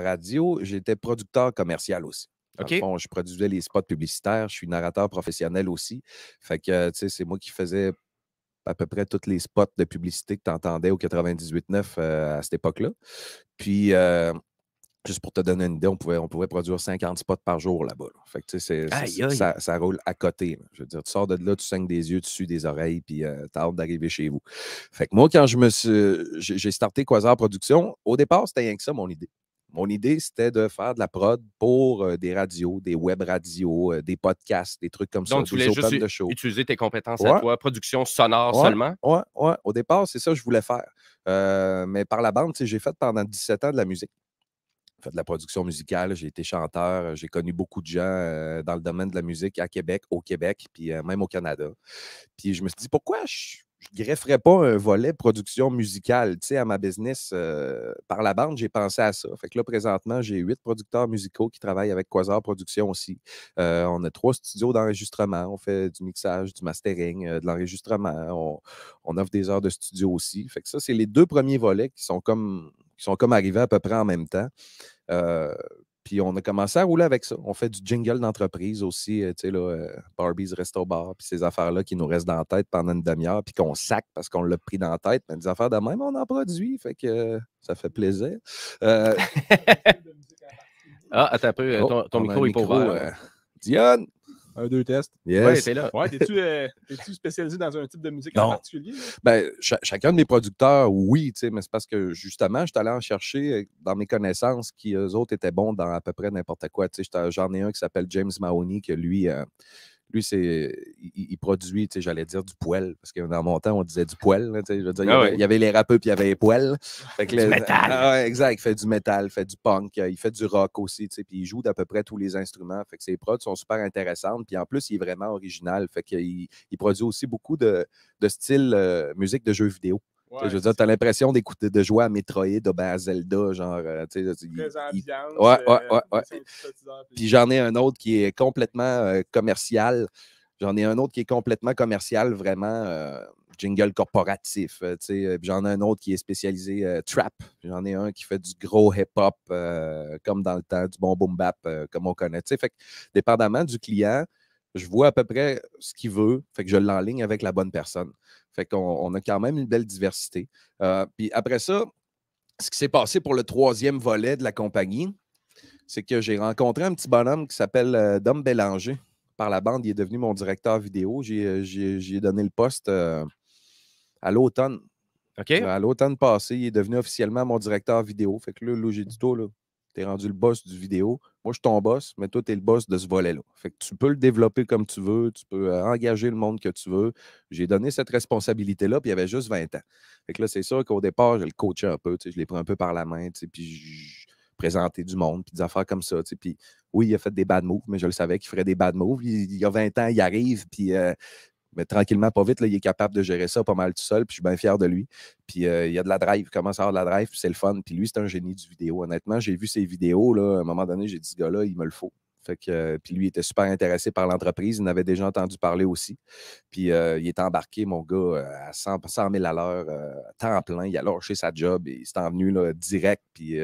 radio, j'étais producteur commercial aussi. Okay. Fond, je produisais les spots publicitaires, je suis narrateur professionnel aussi. Fait que, tu sais, c'est moi qui faisais à peu près tous les spots de publicité que tu entendais au 98-9 euh, à cette époque-là. Puis, euh, juste pour te donner une idée, on pouvait, on pouvait produire 50 spots par jour là-bas. Fait que, tu sais, ça, roule à côté. Je veux dire, tu sors de là, tu saignes des yeux, tu sues des oreilles, puis euh, t'as hâte d'arriver chez vous. Fait que moi, quand je me suis... J'ai starté Quasar Production, au départ, c'était rien que ça, mon idée. Mon idée, c'était de faire de la prod pour euh, des radios, des web radios, euh, des podcasts, des trucs comme ça. Donc, tu voulais juste utiliser tes compétences à toi, production sonore seulement? Oui, Au départ, c'est ça que je voulais faire. Euh, mais par la bande, j'ai fait pendant 17 ans de la musique. fait de la production musicale, j'ai été chanteur, j'ai connu beaucoup de gens dans le domaine de la musique à Québec, au Québec, puis même au Canada. Puis je me suis dit, pourquoi je je grefferais pas un volet production musicale. Tu sais, à ma business, euh, par la bande, j'ai pensé à ça. Fait que là, présentement, j'ai huit producteurs musicaux qui travaillent avec Quasar Productions aussi. Euh, on a trois studios d'enregistrement. On fait du mixage, du mastering, euh, de l'enregistrement. On, offre des heures de studio aussi. Fait que ça, c'est les deux premiers volets qui sont comme qui sont comme arrivés à peu près en même temps. Puis on a commencé à rouler avec ça. On fait du jingle d'entreprise aussi, euh, tu sais, là, euh, Barbie's Resto Bar, puis ces affaires-là qui nous restent dans la tête pendant une demi-heure, puis qu'on sac parce qu'on l'a pris dans la tête. Mais des affaires de même, on en produit, fait que euh, ça fait plaisir. ah, attends un peu, oh, ton, micro est pour Dionne! un, deux tests. Oui, Ouais, t'es là. Ouais, euh, t'es-tu, spécialisé dans un type de musique en particulier? Ben, chacun de mes producteurs, oui, mais c'est parce que justement, je suis allé en chercher euh, dans mes connaissances qui, eux autres, étaient bons dans à peu près n'importe quoi. J'en ai un qui s'appelle James Mahoney, que lui, euh, lui, c'est, il, produit, j'allais dire du poêle. parce que dans mon temps, on disait du poêle. il, y avait, les rappeurs, puis il y avait les poêles. du métal. Ah exact, il fait du métal, il fait du punk, euh, il fait du rock aussi, puis il joue d'à peu près tous les instruments. Fait que ses prods sont super intéressantes, puis en plus, il est vraiment original. Fait il produit aussi beaucoup de, de style euh, musique de jeux vidéo je veux dire, as l'impression d'écouter, de jouer à Metroid à Zelda, genre, euh, tu sais. Euh, ouais, ouais, ouais. Puis j'en ai un autre qui est complètement euh, commercial. J'en ai un autre qui est complètement commercial, vraiment jingle corporatif. Puis j'en ai un autre qui est spécialisé trap. J'en ai un qui fait du gros hip-hop, comme dans le temps, du bon boom-bap, comme on connaît. fait que, dépendamment du client, je vois à peu près ce qu'il veut, fait que je l'enligne avec la bonne personne. Fait qu'on a quand même une belle diversité. Euh, puis après ça, ce qui s'est passé pour le troisième volet de la compagnie, c'est que j'ai rencontré un petit bonhomme qui s'appelle euh, Dom Bélanger. Par la bande, il est devenu mon directeur vidéo. J'ai donné le poste euh, à l'automne. OK. À l'automne passé, il est devenu officiellement mon directeur vidéo. Fait que là, là j'ai du tout, là, T'es rendu le boss du vidéo. Moi, je suis ton boss, mais toi, tu es le boss de ce volet-là. Fait que tu peux le développer comme tu veux, tu peux euh, engager le monde que tu veux. J'ai donné cette responsabilité-là, puis il y avait juste 20 ans. Fait que là, c'est sûr qu'au départ, je le coachais un peu, je l'ai pris un peu par la main, puis je présentais du monde, puis des affaires comme ça. Puis oui, il a fait des bad moves, mais je le savais qu'il ferait des bad moves. Il, y a 20 ans, il arrive, puis euh, mais tranquillement, pas vite, il est capable de gérer ça pas mal tout seul. Puis je suis bien fier de lui. Puis euh, il y a de la drive, il commence à avoir de la drive, puis c'est le fun. Puis lui, c'est un génie du vidéo. Honnêtement, j'ai vu ses vidéos. Là, à un moment donné, j'ai dit ce gars-là, il me le faut. Euh, puis lui, était super intéressé par l'entreprise. Il en avait déjà entendu parler aussi. Puis euh, il est embarqué, mon gars, euh, à 100, 000 à l'heure, temps plein. Il a lâché sa job et il s'est envenu là, direct. Puis,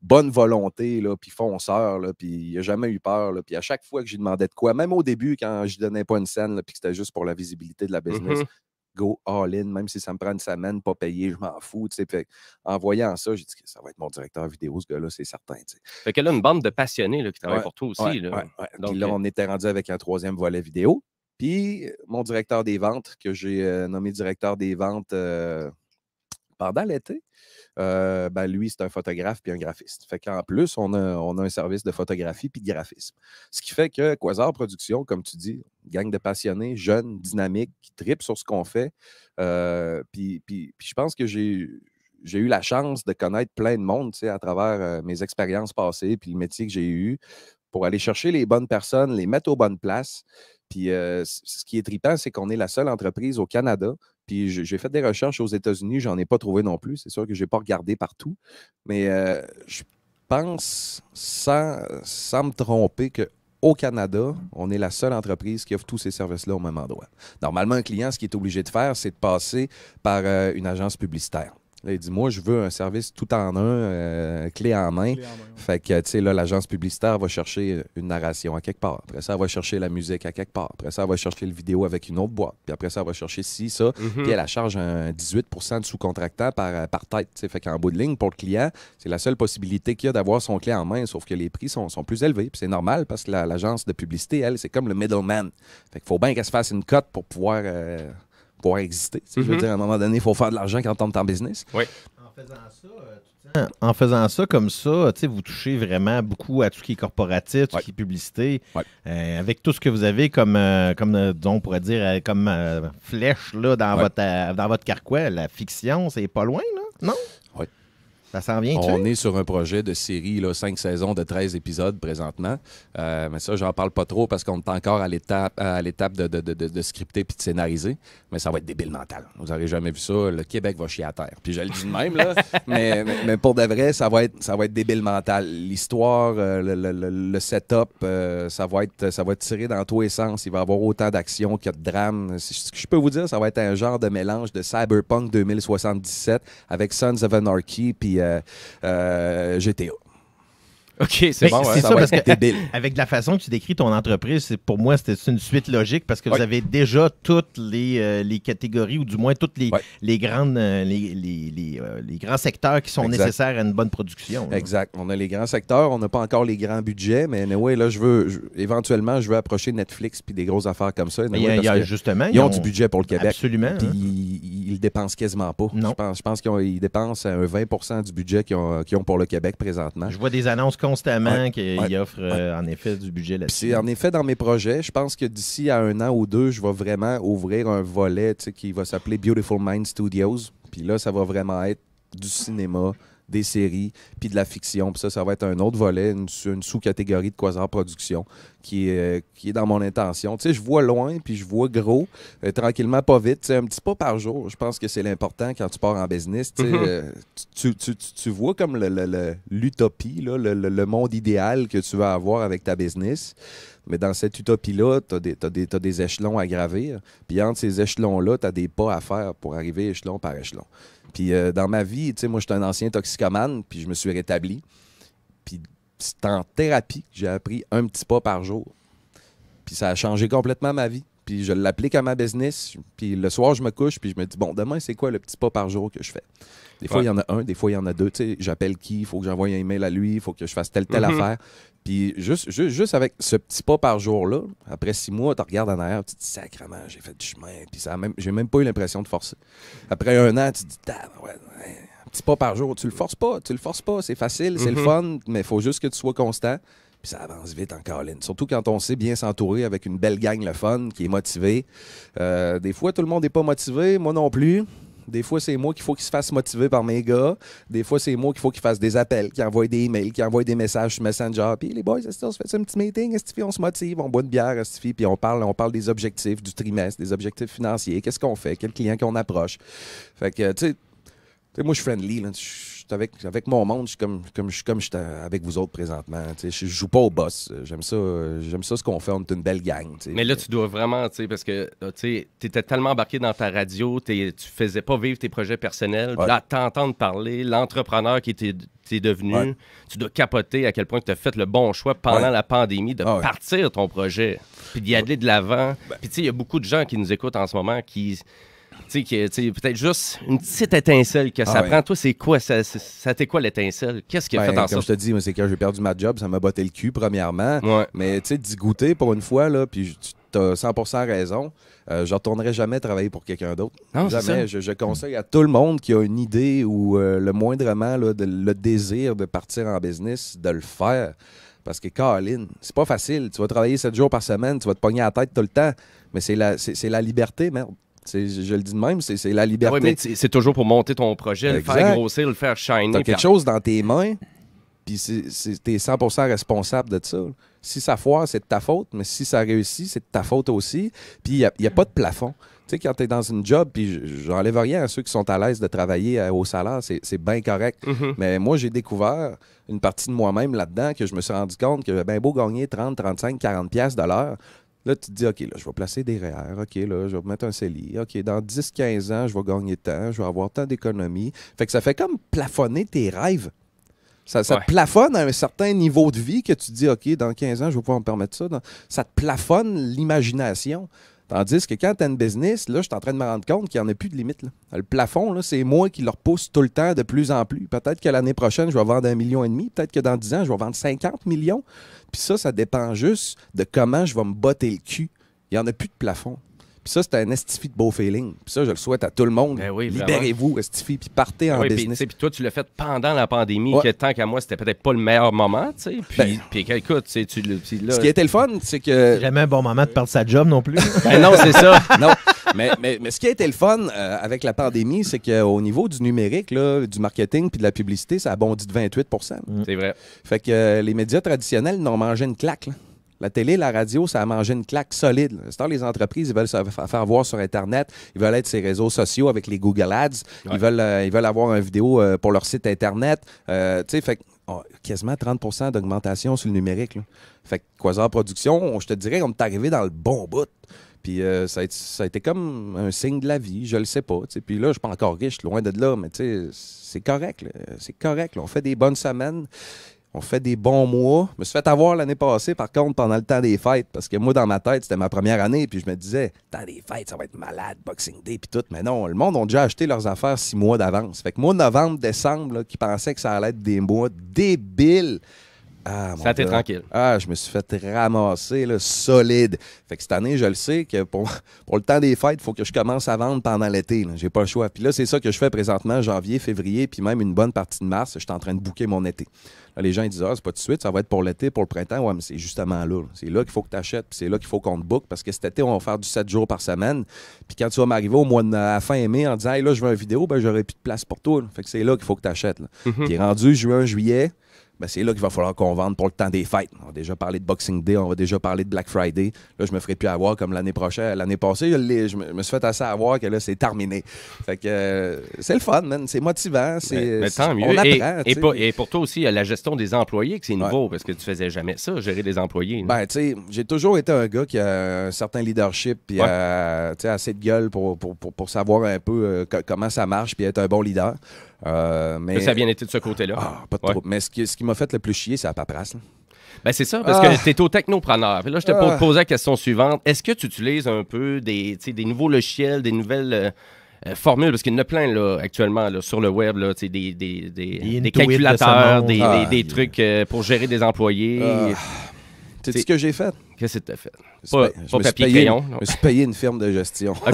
bonne volonté, là, puis fonceur. Là, puis il n'a jamais eu peur. puis à chaque fois que je lui demandais de quoi, même au début, quand je donnais pas une scène, puis que c'était juste pour la visibilité de la business, mm-hmm go all-in, même si ça me prend une semaine, pas payer, je m'en fous. Fait, en voyant ça, j'ai dit que ça va être mon directeur vidéo, ce gars-là, c'est certain. T'sais. Fait que une bande de passionnés qui travaillent pour toi aussi. Donc, euh on était rendu avec un troisième volet vidéo. Puis mon directeur des ventes, que j'ai euh, nommé directeur des ventes. Euh, pendant l'été, ben, lui, c'est un photographe puis un graphiste. Fait qu'en plus, on a, un service de photographie puis de graphisme. Ce qui fait que Quasar Productions, comme tu dis, gang de passionnés, jeunes, dynamiques, qui tripent sur ce qu'on fait. puis, je pense que j'ai eu la chance de connaître plein de monde à travers mes expériences passées puis le métier que j'ai eu pour aller chercher les bonnes personnes, les mettre aux bonnes places, puis euh, ce qui est trippant, c'est qu'on est la seule entreprise au Canada puis j'ai fait des recherches aux États-Unis, j'en ai pas trouvé non plus. C'est sûr que j'ai pas regardé partout, mais euh, je pense, sans, me tromper, qu'au Canada, on est la seule entreprise qui offre tous ces services-là au même endroit. Normalement, un client, ce qu'il est obligé de faire, c'est de passer par euh, une agence publicitaire il dit Moi, je veux un service tout en un, euh, clé en main. Fait que, tu sais, là, l'agence publicitaire va chercher une narration à quelque part. Après ça, elle va chercher la musique à quelque part. Après ça, elle va chercher le vidéo avec une autre boîte. Puis après ça, elle va chercher ci, ça. Mhm. Puis elle la charge un 18 de sous-contractant par, euh, par tête. Fait qu'en bout de ligne, pour le client, c'est la seule possibilité qu'il y a d'avoir son clé en main, sauf que les prix sont, plus élevés. Puis c'est normal parce que l'agence de publicité, elle, c'est comme le middleman. Fait qu'il faut bien qu'elle se fasse une cote pour pouvoir. Euh, pouvoir exister. Je veux mhm. dire, à un moment donné, il faut faire de l'argent quand on tombe en business. Oui. En faisant ça, euh, ça comme ça, vous touchez vraiment beaucoup à tout ce qui est corporatif, tout ce qui est publicité. Ouais. Euh, avec tout ce que vous avez comme, euh, comme on pourrait dire, comme flèche là, dans, votre, dans votre carquois, la fiction, c'est pas loin, là, non? Oui. On est sur un projet de série, là, cinq saisons de 13 épisodes présentement. Euh, mais ça, j'en parle pas trop parce qu'on est encore à l'étape à l'étape de, scripter puis de scénariser. Mais ça va être débile mental. Vous n'aurez jamais vu ça. Le Québec va chier à terre. Puis je le dis de même, là. mais, pour de vrai, ça va être, ça va être débile mental. L'histoire, euh, le, setup, euh, ça, va être, ça va être tiré dans tous les sens. Il va y avoir autant d'action qu'il y a de drame. Ce que je peux vous dire, ça va être un genre de mélange de Cyberpunk 2077 avec Sons of Anarchy puis euh, euh, GTA. OK, c'est bon. ça, parce que avec la façon que tu décris ton entreprise, pour moi, c'était une suite logique parce que vous avez déjà toutes euh, les, catégories ou du moins tous euh, les, les grandes, euh, les, grands secteurs qui sont nécessaires à une bonne production. Exact. On a les grands secteurs, on n'a pas encore les grands budgets, mais anyway, là, je veux éventuellement, je veux approcher Netflix puis des grosses affaires comme ça. justement, ils ont, du budget pour le Québec. Absolument. Hein. ils, dépensent quasiment pas. Je pense, qu'ils dépensent un 20 du budget qu'ils ont, ont, pour le Québec présentement. Je vois des annonces constamment qu'il offre euh, en effet du budget là-dessus. C'est en effet dans mes projets. Je pense que d'ici à un an ou deux, je vais vraiment ouvrir un volet qui va s'appeler Beautiful Mind Studios. Puis là, ça va vraiment être du cinéma, des séries, puis de la fiction. ça, ça va être un autre volet, une, sous-catégorie de Quasar Production qui est, euh, qui est dans mon intention. Tu sais, je vois loin, puis je vois gros, euh, tranquillement, pas vite. un petit pas par jour, je pense que c'est l'important quand tu pars en business. Tu, mhm. euh, vois comme l'utopie, le, monde idéal que tu vas avoir avec ta business. Mais dans cette utopie-là, tu as, as des, échelons à gravir. Puis entre ces échelons-là, tu as des pas à faire pour arriver échelon par échelon. Puis euh, dans ma vie, tu sais, moi, j'étais un ancien toxicomane, puis je me suis rétabli. Puis c'est en thérapie que j'ai appris un petit pas par jour. Puis ça a changé complètement ma vie puis je l'applique à ma business, puis le soir, je me couche, puis je me dis, bon, demain, c'est quoi le petit pas par jour que je fais? Des fois, il y en a un, des fois, il y en a deux. Tu sais, j'appelle qui, il faut que j'envoie un email à lui, il faut que je fasse telle, telle mhm. affaire. Puis juste, juste, avec ce petit pas par jour-là, après six mois, tu regardes en arrière, tu te dis, sacrement, j'ai fait du chemin, puis ça même, j'ai même pas eu l'impression de forcer. Après un an, tu te dis, ouais, un petit pas par jour, tu le forces pas, tu le forces pas, c'est facile, c'est le mhm. fun, mais faut juste que tu sois constant. Puis ça avance vite en colline. Surtout quand on sait bien s'entourer avec une belle gang le fun qui est motivée. Euh, des fois, tout le monde n'est pas motivé, moi non plus. Des fois, c'est moi qu'il faut qu'il se fasse motiver par mes gars. Des fois, c'est moi qu'il faut qu'il fasse des appels, qu'il envoie des emails, qu'il envoie des messages sur Messenger. Puis les boys, on se fait un petit meeting, on se motive, on boit une bière, puis on parle, on parle des objectifs du trimestre, des objectifs financiers, qu'est-ce qu'on fait, quel clients qu'on approche. Fait que, tu sais, moi, je suis friendly, là avec, avec mon monde, je suis comme, comme, je suis comme j'étais avec vous autres présentement. Je, je joue pas au boss. J'aime ça, j'aime ça ce qu'on fait. On est une belle gang. Mais là, tu dois vraiment, parce que euh, tu étais tellement embarqué dans ta radio, tu faisais pas vivre tes projets personnels. Là, t'entendre parler, l'entrepreneur qui était devenu. Tu dois capoter à quel point tu as fait le bon choix pendant la pandémie de ah partir ton projet, puis d'y aller de l'avant. Ben puis tu sais, il y a beaucoup de gens qui nous écoutent en ce moment qui peut-être juste une petite étincelle que ah ça prend. Toi, c'est quoi? Ça, ça quoi l'étincelle? Qu'est-ce qui a ben, fait en sorte? Comme je te dis, c'est quand j'ai perdu ma job, ça m'a botté le cul, premièrement. Mais tu sais, d'y pour une fois, là, puis tu as 100% raison. Euh, je ne retournerai jamais travailler pour quelqu'un d'autre. Jamais. Je, conseille à tout le monde qui a une idée ou euh, le moindrement le désir de partir en business, de le faire. Parce que, Caroline, c'est pas facile. Tu vas travailler 7 jours par semaine, tu vas te pogner à la tête tout le temps. Mais c'est la, c'est, la liberté, merde. Je le dis de même, c'est la ben liberté. Oui, c'est toujours pour monter ton projet, le faire grossir, le faire shiner. T'as quelque chose dans tes mains, puis t'es 100% responsable de ça. Si ça foire, c'est de ta faute, mais si ça réussit, c'est de ta faute aussi. Puis il n'y a, pas de plafond. Tu sais, quand tu es dans une job, puis j'enlève rien à ceux qui sont à l'aise de travailler euh, au salaire, c'est bien correct. Mm-hmm. Mais moi, j'ai découvert une partie de moi-même là-dedans que je me suis rendu compte que j'avais bien beau gagner 30, 35, 40 pièces de l'heure, Là, tu te dis, OK, là, je vais placer des REER, e OK, là, je vais mettre un CELI, OK, dans 10-15 ans, je vais gagner tant, je vais avoir tant d'économies. Fait que ça fait comme plafonner tes rêves. Ça, plafonne à un certain niveau de vie que tu dis, OK, dans 15 ans, je vais pouvoir me permettre ça. Ça te plafonne l'imagination. Tandis que quand tu as une business, là, je suis en train de me rendre compte qu'il n'y en a plus de limite. Le plafond, là, c'est moi qui le repousse tout le temps de plus en plus. Peut-être que l'année prochaine, je vais vendre un million et demi. Peut-être que dans 10 ans, je vais vendre 50 millions. Puis ça, ça dépend juste de comment je vais me botter le cul. Il n'y en a plus de plafond. Puis ça, c'était un estifi de beau feeling. Puis ça, je le souhaite à tout le monde. Ben ben Libérez-vous, estifi, puis partez en ben oui, business. Puis, toi, tu l'as fait pendant la pandémie, que tant qu'à moi, c'était peut-être pas le meilleur moment, tu sais. Puis, écoute, tu, tu Ce qui était le fun, c'est que... Jamais un bon moment de perdre sa job non plus. non, c'est ça. non. Mais, ce qui a été le fun euh, avec la pandémie, c'est qu'au niveau du numérique, du marketing puis de la publicité, ça a bondi de 28 C'est vrai. Fait que euh, les médias traditionnels n'ont mangé une claque. Là. La télé, la radio, ça a mangé une claque solide. C'est les entreprises, ils veulent se faire voir sur Internet, ils veulent être sur les réseaux sociaux avec les Google Ads, ils, veulent, euh, ils veulent avoir une vidéo euh, pour leur site Internet. Euh, tu sais, fait oh, quasiment 30 d'augmentation sur le numérique. Fait que Quasar Production, je te dirais on est arrivé dans le bon bout. Puis ça, a été, comme un signe de la vie, je le sais pas. Puis là, je suis pas encore riche, loin de là, mais c'est correct. C'est correct. On fait des bonnes semaines. On fait des bons mois. Je me suis fait avoir l'année passée, par contre, pendant le temps des fêtes, parce que moi, dans ma tête, c'était ma première année, puis je me disais, temps des fêtes, ça va être malade, Boxing Day, puis tout. Mais non, le monde a déjà acheté leurs affaires six mois d'avance. Fait que moi, novembre, décembre, qui pensait que ça allait être des mois débiles, ah, ça tranquille. Ah, je me suis fait ramasser, solide. Fait que cette année, je le sais que pour, pour le temps des fêtes, il faut que je commence à vendre pendant l'été. J'ai pas le choix. Puis là, c'est ça que je fais présentement, janvier, février, puis même une bonne partie de mars. Je suis en train de bouquer mon été. les gens disent Ah, c'est pas tout de suite, ça va être pour l'été, pour le printemps. Ouais, mais c'est justement là. C'est là qu'il faut que tu achètes, puis c'est là qu'il faut qu'on te book, parce que cet été, on va faire du 7 jours par semaine. Puis quand tu vas m'arriver au mois de fin mai en disant là, je veux une vidéo, ben j'aurai plus de place pour toi. Fait que c'est là qu'il faut que tu achètes. Mhm. rendu juin, juillet, ben, c'est là qu'il va falloir qu'on vende pour le temps des fêtes. On a déjà parlé de Boxing Day, on va déjà parlé de Black Friday. Là, je me ferai plus avoir comme l'année prochaine. L'année passée, je, me suis fait assez avoir que là, c'est terminé. Fait que euh, c'est le fun, man. C'est motivant. Mais, On apprend, et, et, pour, toi aussi, la gestion des employés, que c'est nouveau, parce que tu faisais jamais ça, gérer des employés. Ben, tu sais, j'ai toujours été un gars qui a un certain leadership, puis euh, assez de gueule pour, pour, savoir un peu euh, comment ça marche, puis être un bon leader. Euh, mais... Ça vient bien été de ce côté-là. Ah, pas de Mais ce qui, m'a fait le plus chier, c'est la paperasse. Ben, c'est ça, parce que ah. tu es au technopreneur. là, je te ah. la question suivante. Est-ce que tu utilises un peu des, des nouveaux logiciels, des nouvelles. Euh, euh, formules, parce qu'il y en a plein actuellement sur le web, là, des, des, des, calculateurs, des, ah, trucs pour gérer des employés. C'est ce que j'ai fait? Qu'est-ce que tu as fait? Pas, papier crayon. Je suis payé une firme de gestion. OK.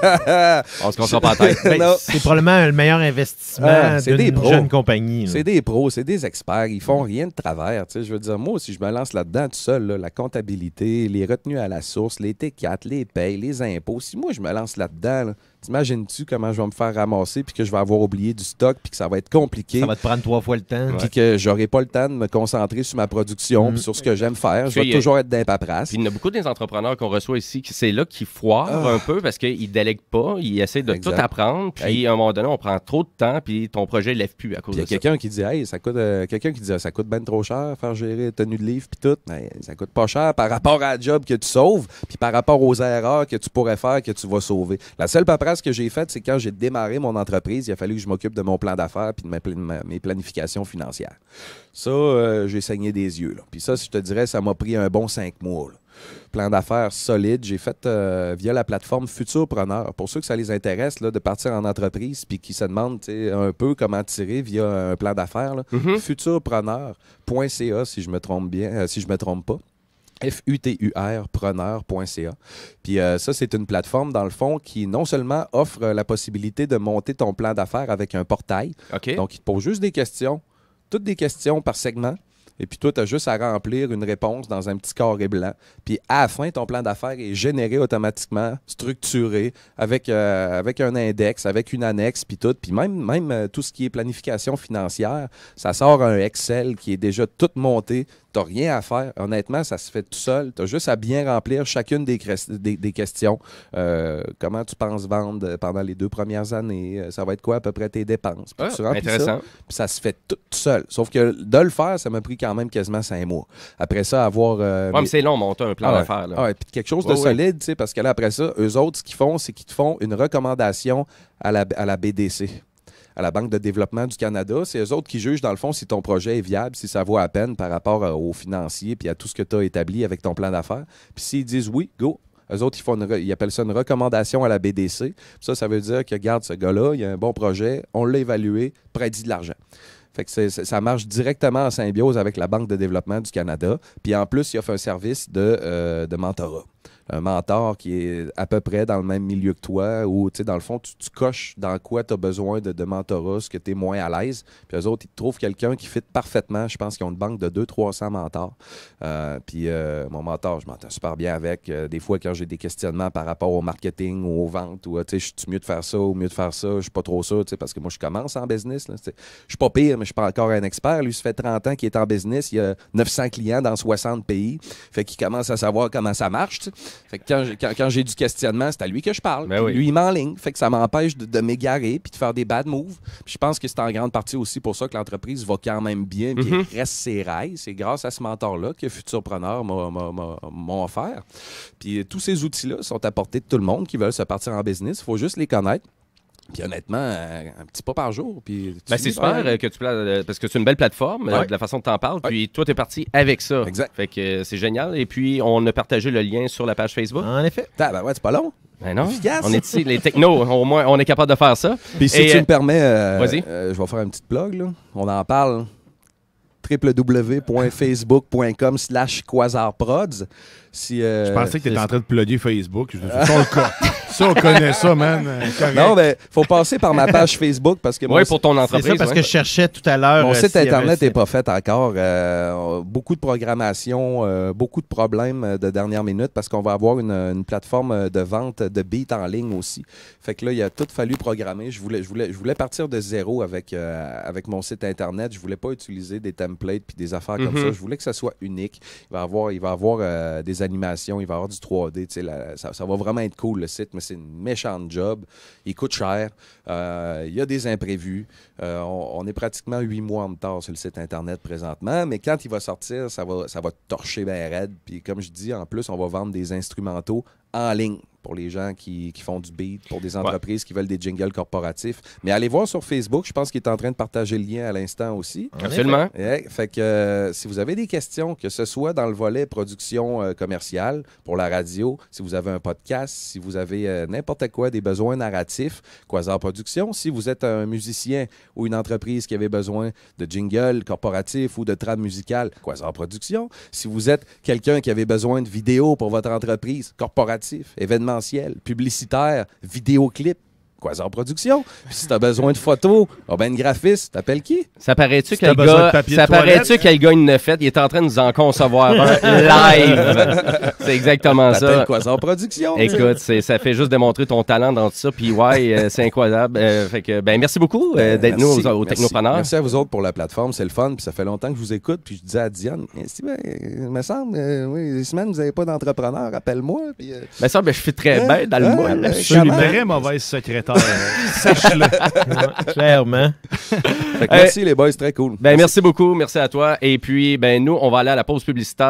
On se concentre pas tête. Ben, c'est probablement le meilleur investissement ah, d'une jeune compagnie. C'est des pros, c'est des experts. Ils font rien de travers. Je veux dire, moi, si je me lance là-dedans tout seul, la comptabilité, les retenues à la source, les T4, les payes, les impôts, si moi, je me lance là-dedans, là dedans imagine tu comment je vais me faire ramasser puis que je vais avoir oublié du stock puis que ça va être compliqué? Ça va te prendre trois fois le temps. Puis que j'aurai pas le temps de me concentrer sur ma production mm. puis sur ce que j'aime faire. Je vais euh, toujours être des paperasse. Puis il y a beaucoup des entrepreneurs qu'on reçoit ici qui c'est là qu'ils foirent ah. un peu parce qu'ils délèguent pas, ils essaient de tout apprendre. Puis à un moment donné, on prend trop de temps puis ton projet lève plus à cause de ça. Il y a quelqu'un qui dit Hey, ça coûte, euh, quelqu'un qui dit ah, ça coûte ben trop cher faire gérer tenue de livre puis tout. Ben, ça coûte pas cher par rapport à la job que tu sauves puis par rapport aux erreurs que tu pourrais faire que tu vas sauver. La seule paperasse ce que j'ai fait, c'est quand j'ai démarré mon entreprise, il a fallu que je m'occupe de mon plan d'affaires puis de mes planifications financières. Ça, euh, j'ai saigné des yeux. Puis ça, je te dirais, ça m'a pris un bon cinq mois. plan d'affaires solide. J'ai fait euh, via la plateforme Futurpreneur. Pour ceux que ça les intéresse de partir en entreprise puis qui se demandent un peu comment tirer via un plan d'affaires, mm-hmm. futurpreneur.ca si je me trompe bien, euh, si je me trompe pas futurpreneur.ca. Puis euh, ça, c'est une plateforme, dans le fond, qui non seulement offre euh, la possibilité de monter ton plan d'affaires avec un portail. Donc, il te pose juste des questions, toutes des questions par segment. Et puis toi, tu as juste à remplir une réponse dans un petit carré blanc. Puis à la fin, ton plan d'affaires est généré automatiquement, structuré, avec, euh, avec un index, avec une annexe, puis tout. Puis même, même euh, tout ce qui est planification financière, ça sort un Excel qui est déjà tout monté. Tu rien à faire. Honnêtement, ça se fait tout seul. Tu as juste à bien remplir chacune des, des, questions. Euh, comment tu penses vendre pendant les deux premières années? Ça va être quoi à peu près tes dépenses? Puis ah, tu remplis ça. Puis ça se fait tout seul. Sauf que de le faire, ça m'a pris quand même quasiment cinq mois. Après ça, avoir. Euh, mais c'est long, monter un plan ah d'affaires. Ah ouais, puis quelque chose de solide, parce que là, après ça, eux autres, ce qu'ils font, c'est qu'ils te font une recommandation à la, à la BDC à la Banque de développement du Canada. C'est eux autres qui jugent, dans le fond, si ton projet est viable, si ça vaut à peine par rapport euh, aux financiers puis à tout ce que tu as établi avec ton plan d'affaires. Puis s'ils disent oui, go. Eux autres, ils, font ils appellent ça une recommandation à la BDC. Ça, ça veut dire que, garde ce gars-là, il a un bon projet, on l'a évalué, prédit de l'argent ça marche directement en symbiose avec la Banque de développement du Canada. Puis en plus, il offre un service de euh, mentorat un mentor qui est à peu près dans le même milieu que toi, ou dans le fond, tu, coches dans quoi tu as besoin de, de mentorat, ce que tu es moins à l'aise. Puis eux autres, ils te trouvent quelqu'un qui fit parfaitement. Je pense qu'ils ont une banque de 200-300 mentors. Euh, puis euh, mon mentor, je m'entends super bien avec. Euh, des fois, quand j'ai des questionnements par rapport au marketing ou aux ventes, ou tu sais je suis mieux de faire ça ou mieux de faire ça, je suis pas trop sûr, tu sais, parce que moi, je commence en business. Je suis pas pire, mais je suis pas encore un expert. Lui, ça fait 30 ans qu'il est en business. Il a 900 clients dans 60 pays. Fait qu'il commence à savoir comment ça marche quand, j'ai du questionnement, c'est à lui que je parle. Ben lui, il m'enligne. Fait que ça m'empêche de, m'égarer puis de faire des bad moves. je pense que c'est en grande partie aussi pour ça que l'entreprise va quand même bien et mhm. reste ses rails. C'est grâce à ce mentor-là que Futurpreneur m'a offert. Puis tous ces outils-là sont à portée de tout le monde qui veulent se partir en business. Il faut juste les connaître puis honnêtement, euh, un petit pas par jour. Ben, c'est super hein. euh, que tu euh, parce que c'est une belle plateforme, de la façon dont tu en parles. Puis toi, tu es parti avec ça. Exact. Fait que c'est génial. Et puis, on a partagé le lien sur la page Facebook. En effet. Ah, ouais, c'est pas long. Ben non, Efficace. on est ici, les technos, au moins, on est capable de faire ça. Puis si tu me permets, je vais faire une petite blog. Là. On en parle www.facebook.com slash quasarprods. Euh, je pensais que tu étais en train de plugger Facebook. Je ça, on connaît ça, man. Euh, non, mais il faut passer par ma page Facebook parce que. Oui, pour ton entreprise. Ça parce que je cherchais tout à l'heure. Mon euh, site Internet n'est pas fait encore. beaucoup de programmation, beaucoup de problèmes de dernière minute parce qu'on va avoir une, une, plateforme de vente de beats en ligne aussi. Fait que là, il a tout fallu programmer. Je voulais, je voulais, je voulais partir de zéro avec, avec mon site Internet. Je voulais pas utiliser des templates puis des affaires comme mhm. ça. Je voulais que ça soit unique. Il va y avoir, il va avoir des Animation, il va avoir du 3D. ça, va vraiment être cool le site, mais c'est une méchante job. Il coûte cher. Euh, il y a des imprévus. Euh, on, est pratiquement huit mois en retard sur le site Internet présentement, mais quand il va sortir, ça va, ça va torcher bien raide. Puis comme je dis, en plus, on va vendre des instrumentaux en ligne pour les gens qui, qui font du beat, pour des entreprises qui veulent des jingles corporatifs. Mais allez voir sur Facebook, je pense qu'il est en train de partager le lien à l'instant aussi. Absolument. fait que euh, si vous avez des questions, que ce soit dans le volet production euh, commerciale pour la radio, si vous avez un podcast, si vous avez euh, n'importe quoi, des besoins narratifs, Quasar Production, si vous êtes un musicien ou une entreprise qui avait besoin de jingles corporatifs ou de trame musicale, Quasar Production, si vous êtes quelqu'un qui avait besoin de vidéos pour votre entreprise, corporatif, événement publicitaire, vidéoclip, en production Puis si t'as besoin de photos, ah ben une graphiste, t'appelles qui? Ça paraît-tu si gars, ça paraît-tu gars, une fête, il est en train de nous en concevoir un live. c'est exactement ça. Quasar production Écoute, ça fait juste démontrer ton talent dans tout ça. Puis ouais, euh, c'est incroyable. Euh, fait que, ben merci beaucoup euh, ben, d'être nous aux, Technopreneurs. Merci à vous autres pour la plateforme, c'est le fun. Puis ça fait longtemps que je vous écoute. Puis je disais à Diane, ben, il me semble, oui, les semaines, vous n'avez pas d'entrepreneur, appelle-moi. Mais ben, ça, je suis très bien dans le mois. Je suis une très mauvaise secrétaire. Sache-le. clairement. merci euh, les boys, très cool. Ben, merci beaucoup, merci à toi. Et puis, ben, nous, on va aller à la pause publicitaire.